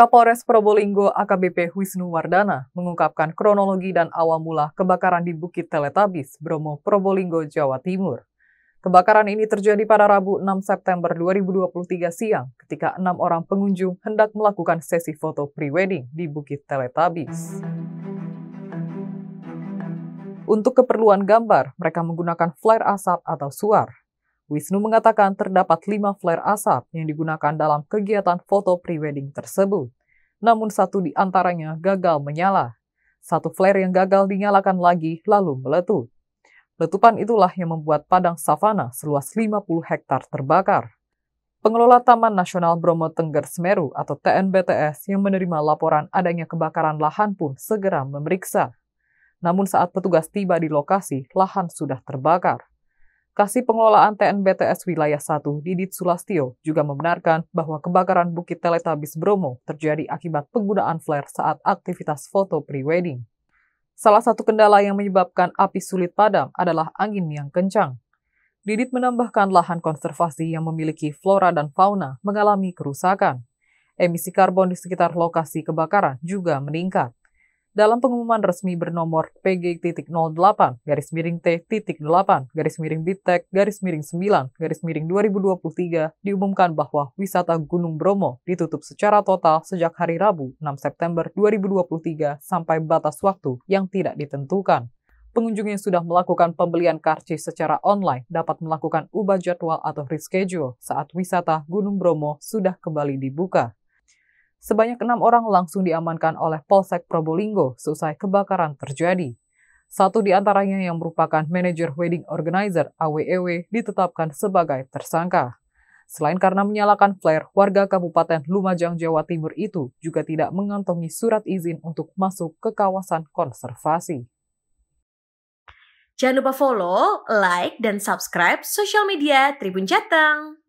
Kapolres Probolinggo AKBP Wisnu Wardana mengungkapkan kronologi dan awal mula kebakaran di Bukit Teletabis, Bromo, Probolinggo, Jawa Timur. Kebakaran ini terjadi pada Rabu 6 September 2023 siang ketika enam orang pengunjung hendak melakukan sesi foto pre-wedding di Bukit Teletabis. Untuk keperluan gambar, mereka menggunakan flare asap atau suar. Wisnu mengatakan terdapat lima flare asap yang digunakan dalam kegiatan foto prewedding tersebut. Namun satu di antaranya gagal menyala. Satu flare yang gagal dinyalakan lagi lalu meletup. Letupan itulah yang membuat padang savana seluas 50 hektar terbakar. Pengelola Taman Nasional Bromo Tengger Semeru atau TNBTS yang menerima laporan adanya kebakaran lahan pun segera memeriksa. Namun saat petugas tiba di lokasi, lahan sudah terbakar. Kasih Pengelolaan TNBTS Wilayah 1 Didit Sulastio juga membenarkan bahwa kebakaran Bukit Teletabis Bromo terjadi akibat penggunaan flare saat aktivitas foto pre-wedding. Salah satu kendala yang menyebabkan api sulit padam adalah angin yang kencang. Didit menambahkan lahan konservasi yang memiliki flora dan fauna mengalami kerusakan. Emisi karbon di sekitar lokasi kebakaran juga meningkat dalam pengumuman resmi bernomor PG.08 garis miring T.8 garis miring Bitek garis miring 9 garis miring 2023 diumumkan bahwa wisata Gunung Bromo ditutup secara total sejak hari Rabu 6 September 2023 sampai batas waktu yang tidak ditentukan. Pengunjung yang sudah melakukan pembelian karcis secara online dapat melakukan ubah jadwal atau reschedule saat wisata Gunung Bromo sudah kembali dibuka. Sebanyak enam orang langsung diamankan oleh Polsek Probolinggo seusai kebakaran terjadi. Satu di antaranya yang merupakan manajer wedding organizer AWEW e ditetapkan sebagai tersangka. Selain karena menyalakan flare, warga Kabupaten Lumajang, Jawa Timur itu juga tidak mengantongi surat izin untuk masuk ke kawasan konservasi. Jangan lupa follow, like, dan subscribe sosial media Tribun Jateng.